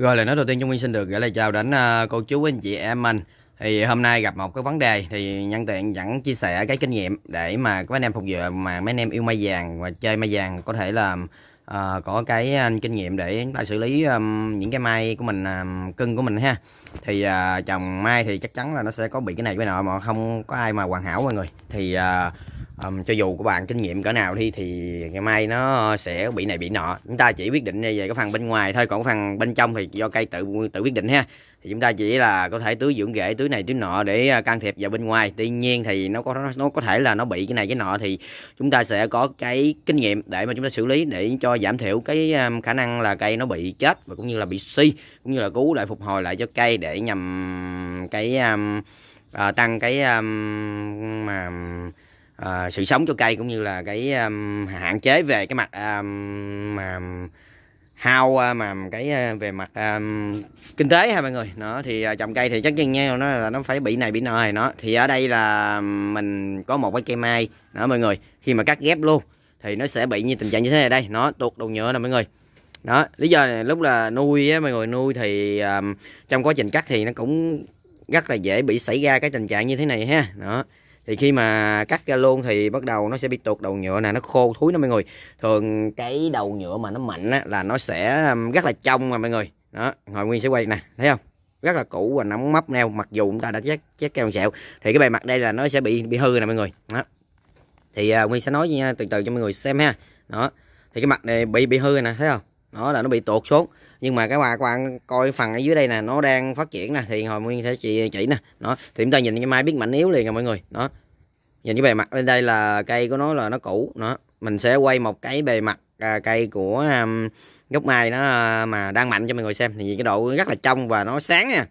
Rồi lời nói đầu tiên Trung Nguyên xin được gửi lời chào đến à, cô chú anh chị em anh. thì hôm nay gặp một cái vấn đề thì nhân tiện dẫn chia sẻ cái kinh nghiệm để mà các anh em phục vụ mà mấy anh em yêu mai vàng và chơi mai vàng có thể là uh, à, có cái à, kinh nghiệm để chúng ta xử lý um, những cái mai của mình um, cưng của mình ha thì uh, trồng mai thì chắc chắn là nó sẽ có bị cái này cái nọ mà không có ai mà hoàn hảo mọi người thì uh, um, cho dù của bạn kinh nghiệm cỡ nào đi thì ngày mai nó sẽ bị này bị nọ chúng ta chỉ quyết định về cái phần bên ngoài thôi còn phần bên trong thì do cây tự tự quyết định ha thì chúng ta chỉ là có thể tưới dưỡng rễ tưới này tưới nọ để à, can thiệp vào bên ngoài tuy nhiên thì nó có nó, có thể là nó bị cái này cái nọ thì chúng ta sẽ có cái kinh nghiệm để mà chúng ta xử lý để cho giảm thiểu cái khả năng là cây nó bị chết và cũng như là bị suy cũng như là cứu lại phục hồi lại cho cây để nhằm cái um, à, tăng cái um, mà uh, sự sống cho cây cũng như là cái um, hạn chế về cái mặt um, mà hao mà cái về mặt um, kinh tế ha mọi người nó thì ờ, trồng cây thì chắc chắn nha nó là nó phải bị này bị nọ này nó thì ở đây là mình có một cái cây mai đó mọi người khi mà cắt ghép luôn thì nó sẽ bị như tình trạng như thế này đây nó tuột đầu nhựa nè mọi người đó lý do này lúc là nuôi á mọi người nuôi thì um, trong quá trình cắt thì nó cũng rất là dễ bị xảy ra cái tình trạng như thế này ha đó thì khi mà cắt ra luôn thì bắt đầu nó sẽ bị tuột đầu nhựa nè nó khô thúi nó mọi người thường cái đầu nhựa mà nó mạnh á, là nó sẽ rất là trong mà mọi người đó hồi nguyên sẽ quay nè thấy không rất là cũ và nóng mấp neo mặc dù chúng ta đã chết chết keo sẹo thì cái bề mặt đây là nó sẽ bị bị hư nè mọi người đó thì uh, nguyên sẽ nói nha từ từ cho mọi người xem ha đó thì cái mặt này bị bị hư nè thấy không đó là nó bị tuột xuống nhưng mà các bạn các bạn coi phần ở dưới đây nè nó đang phát triển nè thì hồi nguyên sẽ chỉ chỉ nè nó thì chúng ta nhìn cái mai biết mạnh yếu liền rồi mọi người nó nhìn cái bề mặt bên đây là cây của nó là nó cũ nó mình sẽ quay một cái bề mặt à, cây của um, gốc mai nó à, mà đang mạnh cho mọi người xem thì cái độ rất là trong và nó sáng nha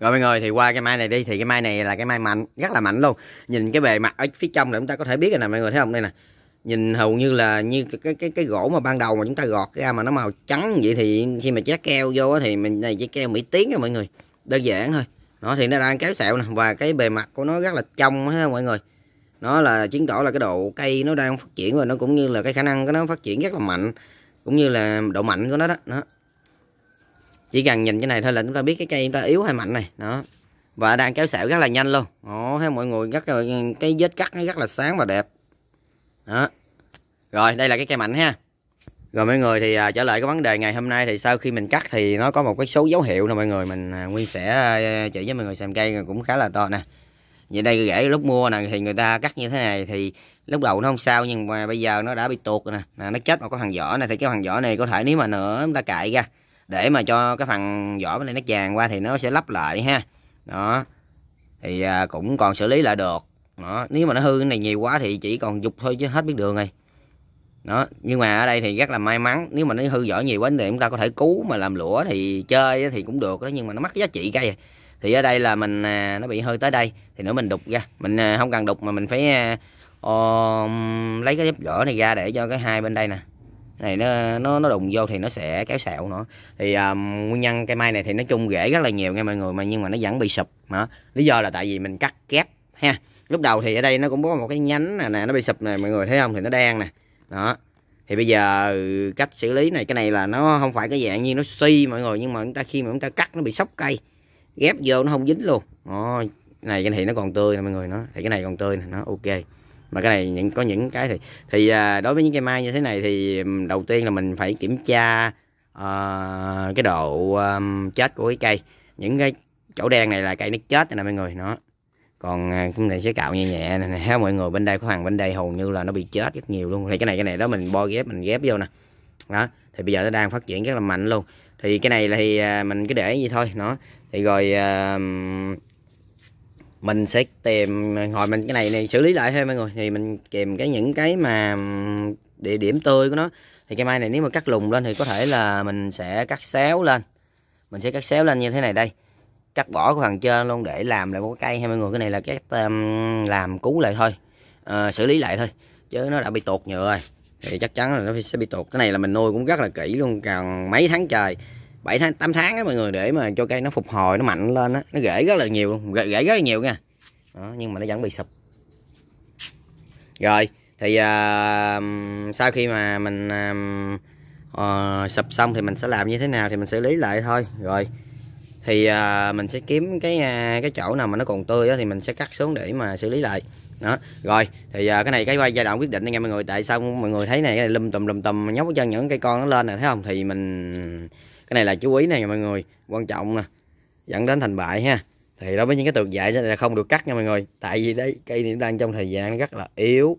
rồi mọi người thì qua cái mai này đi thì cái mai này là cái mai mạnh rất là mạnh luôn nhìn cái bề mặt ở phía trong là chúng ta có thể biết rồi nè mọi người thấy không đây nè nhìn hầu như là như cái cái cái gỗ mà ban đầu mà chúng ta gọt ra mà nó màu trắng vậy thì khi mà chát keo vô thì mình này chỉ keo mỹ tiến nha mọi người đơn giản thôi nó thì nó đang kéo sẹo nè và cái bề mặt của nó rất là trong ha mọi người nó là chứng tỏ là cái độ cây nó đang phát triển và nó cũng như là cái khả năng của nó phát triển rất là mạnh cũng như là độ mạnh của nó đó nó chỉ cần nhìn cái này thôi là chúng ta biết cái cây chúng ta yếu hay mạnh này đó và đang kéo sẹo rất là nhanh luôn đó thấy mọi người rất là cái vết cắt nó rất là sáng và đẹp đó rồi đây là cái cây mạnh ha rồi mọi người thì à, trở lại cái vấn đề ngày hôm nay thì sau khi mình cắt thì nó có một cái số dấu hiệu nè mọi người mình à, nguyên sẽ à, chỉ với mọi người xem cây cũng khá là to nè như đây rễ lúc mua nè thì người ta cắt như thế này thì lúc đầu nó không sao nhưng mà bây giờ nó đã bị tuột rồi nè à, nó chết mà có phần vỏ này thì cái phần vỏ này có thể nếu mà nữa chúng ta cạy ra để mà cho cái phần vỏ bên này nó tràn qua thì nó sẽ lắp lại ha đó thì à, cũng còn xử lý lại được đó nếu mà nó hư cái này nhiều quá thì chỉ còn dục thôi chứ hết biết đường này đó nhưng mà ở đây thì rất là may mắn nếu mà nó hư giỏi nhiều quá thì chúng ta có thể cứu mà làm lũa thì chơi thì cũng được đó nhưng mà nó mất giá trị cây thì ở đây là mình à, nó bị hơi tới đây thì nữa mình đục ra mình à, không cần đục mà mình phải uh, lấy cái dép vỏ này ra để cho cái hai bên đây nè này nó nó nó đụng vô thì nó sẽ kéo sẹo nữa thì um, nguyên nhân cây mai này thì nói chung rễ rất là nhiều nghe mọi người mà nhưng mà nó vẫn bị sụp mà lý do là tại vì mình cắt kép ha lúc đầu thì ở đây nó cũng có một cái nhánh này nè nó bị sụp này mọi người thấy không thì nó đen nè đó thì bây giờ ừ, cách xử lý này cái này là nó không phải cái dạng như nó suy mọi người nhưng mà chúng ta khi mà chúng ta cắt nó bị sốc cây ghép vô nó không dính luôn đó, này cái thì nó còn tươi nè mọi người nó thì cái này còn tươi nè nó ok mà cái này những có những cái thì thì à, đối với những cây mai như thế này thì đầu tiên là mình phải kiểm tra à, cái độ um, chết của cái cây những cái chỗ đen này là cây nó chết nè mọi người nó còn cái này sẽ cạo nhẹ nhẹ này ha mọi người bên đây có hàng bên đây hầu như là nó bị chết rất nhiều luôn thì cái này cái này đó mình bo ghép mình ghép vô nè đó thì bây giờ nó đang phát triển rất là mạnh luôn thì cái này thì à, mình cứ để vậy thôi nó thì rồi à, mình sẽ tìm hồi mình cái này này xử lý lại thôi mọi người thì mình kèm cái những cái mà địa điểm tươi của nó thì cây mai này nếu mà cắt lùng lên thì có thể là mình sẽ cắt xéo lên mình sẽ cắt xéo lên như thế này đây cắt bỏ cái phần trên luôn để làm lại một cây hai mọi người cái này là cắt um, làm cú lại thôi uh, xử lý lại thôi chứ nó đã bị tuột nhựa rồi thì chắc chắn là nó sẽ bị tuột cái này là mình nuôi cũng rất là kỹ luôn càng mấy tháng trời 7 tháng 8 tháng á mọi người để mà cho cây nó phục hồi nó mạnh lên á nó rễ rất là nhiều luôn rễ, rất là nhiều nha đó, nhưng mà nó vẫn bị sụp rồi thì uh, sau khi mà mình uh, sụp xong thì mình sẽ làm như thế nào thì mình xử lý lại thôi rồi thì à, mình sẽ kiếm cái à, cái chỗ nào mà nó còn tươi đó, thì mình sẽ cắt xuống để mà xử lý lại đó rồi thì à, cái này cái quay giai đoạn quyết định anh em mọi người tại sao mọi người thấy này, cái này lum tùm lùm tùm nhóc chân những cây con nó lên này thấy không thì mình cái này là chú ý này mọi người quan trọng nè dẫn đến thành bại ha thì đối với những cái tược dại là không được cắt nha mọi người tại vì đấy cây này đang trong thời gian rất là yếu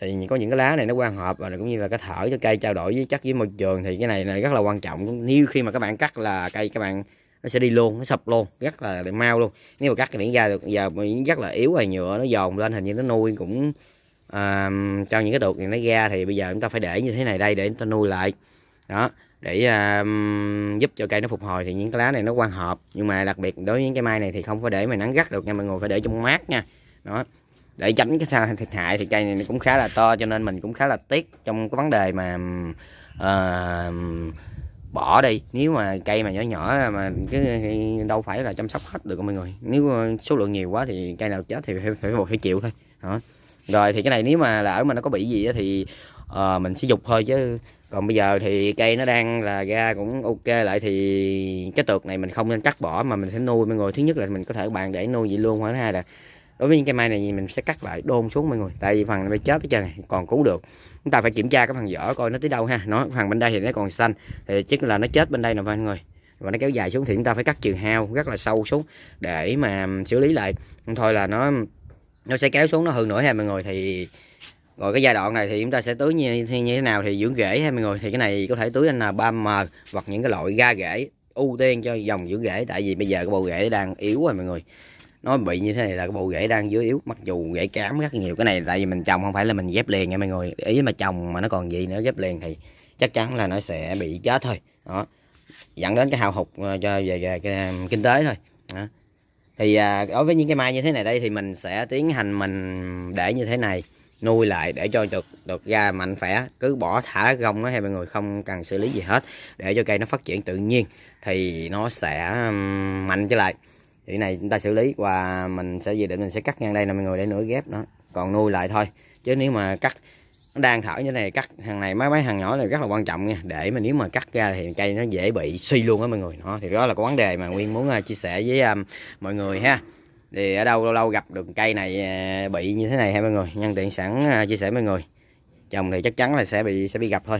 thì có những cái lá này nó quan hợp và cũng như là cái thở cho cây trao đổi với chất với môi trường thì cái này là rất là quan trọng nếu khi mà các bạn cắt là cây các bạn nó sẽ đi luôn nó sập luôn rất là mau luôn nếu mà cắt cái miễn da được giờ rất là yếu rồi nhựa nó dồn lên hình như nó nuôi cũng à, cho những cái đột này nó ra thì bây giờ chúng ta phải để như thế này đây để chúng ta nuôi lại đó để à, giúp cho cây nó phục hồi thì những cái lá này nó quan hợp nhưng mà đặc biệt đối với những cái mai này thì không phải để mà nắng gắt được nha mọi người phải để trong mát nha đó để tránh cái thiệt hại thì cây này cũng khá là to cho nên mình cũng khá là tiếc trong cái vấn đề mà uh, bỏ đi nếu mà cây mà nhỏ nhỏ mà cứ đâu phải là chăm sóc hết được mọi người nếu ờ, số lượng nhiều quá thì cây nào chết thì phải phải, phải chịu thôi đó. rồi thì cái này nếu mà lỡ mà nó có bị gì đó thì uh, mình sẽ dục thôi chứ còn bây giờ thì cây nó đang là ra cũng ok lại thì cái tược này mình không nên cắt bỏ mà mình sẽ nuôi mọi người thứ nhất là mình có thể bàn để nuôi vậy luôn khoảng hai là đối với những cây mai này thì mình sẽ cắt lại đôn xuống mọi người tại vì phần này chết cái trơn này còn cứu được chúng ta phải kiểm tra cái phần vỏ coi nó tới đâu ha nó phần bên đây thì nó còn xanh thì chứ là nó chết bên đây nè mọi người và nó kéo dài xuống thì chúng ta phải cắt trừ hao rất là sâu xuống để mà xử lý lại thôi là nó nó sẽ kéo xuống nó hơn nữa ha mọi người thì rồi cái giai đoạn này thì chúng ta sẽ tưới như, như thế nào thì dưỡng rễ ha mọi người thì cái này có thể tưới anh là ba m hoặc những cái loại ga rễ ưu tiên cho dòng dưỡng rễ tại vì bây giờ cái bộ rễ đang yếu rồi mọi người nó bị như thế này là cái bộ rễ đang dưới yếu mặc dù rễ cám rất nhiều cái này tại vì mình trồng không phải là mình ghép liền nha mọi người ý mà trồng mà nó còn gì nữa ghép liền thì chắc chắn là nó sẽ bị chết thôi đó dẫn đến cái hao hụt ờ, cho về, về cái, ờ, kinh tế thôi đó. thì à, đối với những cái mai như thế này đây thì mình sẽ tiến hành mình để như thế này nuôi lại để cho được được ra mạnh khỏe cứ bỏ thả gông đó hay mọi người không cần xử lý gì hết để cho cây nó phát triển tự nhiên thì nó sẽ mạnh trở lại thì này chúng ta xử lý và mình sẽ dự định mình sẽ cắt ngang đây là mọi người để nửa ghép nó còn nuôi lại thôi chứ nếu mà cắt nó đang thở như thế này cắt hàng này mấy mấy hàng nhỏ này rất là quan trọng nha để mà nếu mà cắt ra thì cây nó dễ bị suy luôn á mọi người nó thì đó là cái vấn đề mà nguyên muốn à, chia sẻ với um, mọi người ha thì ở đâu lâu lâu gặp được cây này à, bị như thế này ha mọi người nhân tiện sẵn chia sẻ mọi người chồng thì chắc chắn là sẽ bị sẽ bị gặp thôi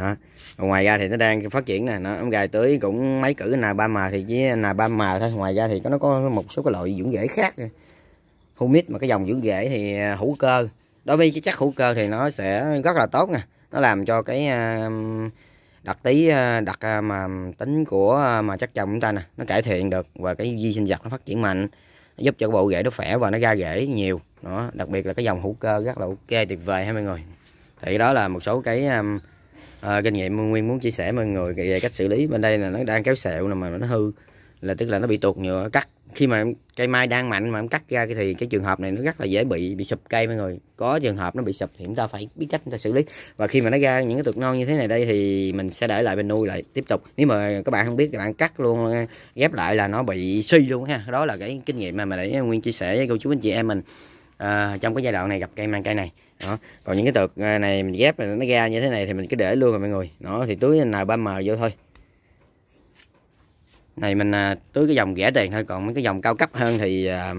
đó ngoài ra thì nó đang phát triển nè nó ống gài tưới cũng mấy cử là ba mà thì chỉ là ba mà thôi ngoài ra thì nó có một số cái loại dưỡng rễ khác humic mà cái dòng dưỡng rễ thì à, hữu cơ đối với cái chất hữu cơ thì nó sẽ rất là tốt nè nó làm cho cái à, đặc tí à, đặc mà tính của mà chất trồng chúng ta nè nó cải thiện được và cái vi sinh vật nó phát triển mạnh giúp cho cái bộ rễ nó khỏe và nó ra rễ nhiều đó đặc biệt là cái dòng hữu cơ rất là ok tuyệt vời ha mọi người thì đó là một số cái à, kinh nghiệm nguyên muốn chia sẻ mọi người về cách xử lý bên đây là nó đang kéo sẹo là mà nó hư là tức là nó bị tuột nhựa cắt khi mà cây mai đang mạnh mà em cắt ra thì cái trường hợp này nó rất là dễ bị bị sụp cây mọi người có trường hợp nó bị sụp thì chúng ta phải biết cách chúng ta xử lý và khi mà nó ra những cái tuột non như thế này đây thì mình sẽ để lại bên nuôi lại tiếp tục nếu mà các bạn không biết các bạn cắt luôn ghép lại là nó bị suy luôn ha đó là cái kinh nghiệm mà mà để nguyên chia sẻ với cô chú anh chị em mình à, trong cái giai đoạn này gặp cây mang cây này đó. còn những cái tược à, này mình ghép nó ra như thế này thì mình cứ để luôn rồi mọi người nó thì túi nào ba mờ vô thôi này mình à, tưới cái dòng rẻ tiền thôi còn mấy cái dòng cao cấp hơn thì à,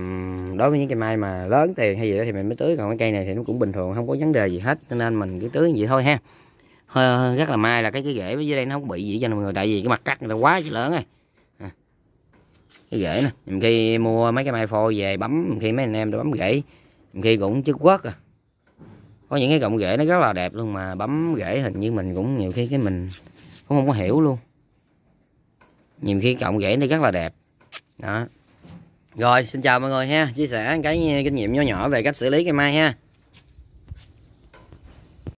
đối với những cây mai mà lớn tiền hay gì đó thì mình mới tưới còn cái cây này thì nó cũng bình thường không có vấn đề gì hết cho nên mình cứ tưới như vậy thôi ha Hơi, rất là may là cái cái rễ dưới đây nó không bị gì cho mọi người tại vì cái mặt cắt người ta quá lớn rồi à. cái rễ nè khi mua mấy cái mai phôi về bấm khi mấy anh em đã bấm rễ khi cũng chức quất à có những cái cọng rễ nó rất là đẹp luôn mà bấm rễ hình như mình cũng nhiều khi cái mình cũng không có hiểu luôn nhiều khi cọng rễ nó rất là đẹp đó rồi xin chào mọi người ha chia sẻ cái kinh nghiệm nhỏ nhỏ về cách xử lý cây mai ha